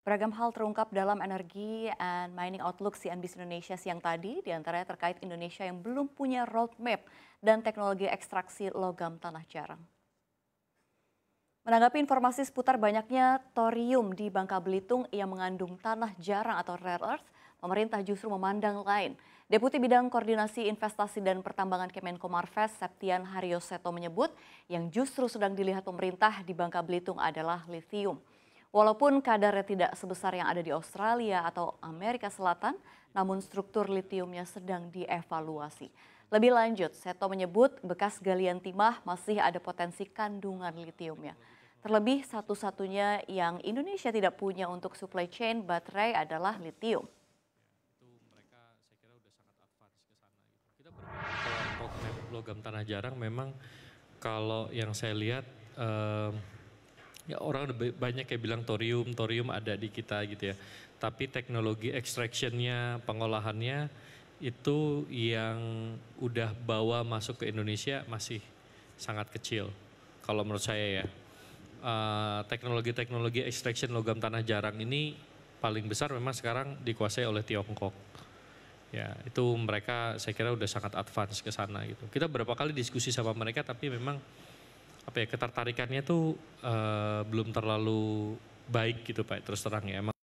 Beragam hal terungkap dalam energi and mining outlook CNBC Indonesia siang tadi, diantaranya terkait Indonesia yang belum punya roadmap dan teknologi ekstraksi logam tanah jarang. Menanggapi informasi seputar banyaknya thorium di Bangka Belitung yang mengandung tanah jarang atau rare earth, pemerintah justru memandang lain. Deputi Bidang Koordinasi Investasi dan Pertambangan Kemenko Marves, Septian Haryoseto menyebut, yang justru sedang dilihat pemerintah di Bangka Belitung adalah lithium. Walaupun kadarnya tidak sebesar yang ada di Australia atau Amerika Selatan, namun struktur litiumnya sedang dievaluasi. Lebih lanjut, Seto menyebut bekas galian timah masih ada potensi kandungan litiumnya. Terlebih satu-satunya yang Indonesia tidak punya untuk supply chain baterai adalah litium. Logam tanah jarang memang kalau yang saya lihat eh, ya orang banyak yang bilang thorium, thorium ada di kita gitu ya. Tapi teknologi extractionnya, pengolahannya itu yang udah bawa masuk ke Indonesia masih sangat kecil. Kalau menurut saya ya, eh, teknologi-teknologi uh, extraction logam tanah jarang ini paling besar memang sekarang dikuasai oleh Tiongkok. Ya, itu mereka saya kira udah sangat advance ke sana gitu. Kita berapa kali diskusi sama mereka tapi memang apa ya ketertarikannya tuh uh, belum terlalu baik gitu Pak terus terang ya. Emang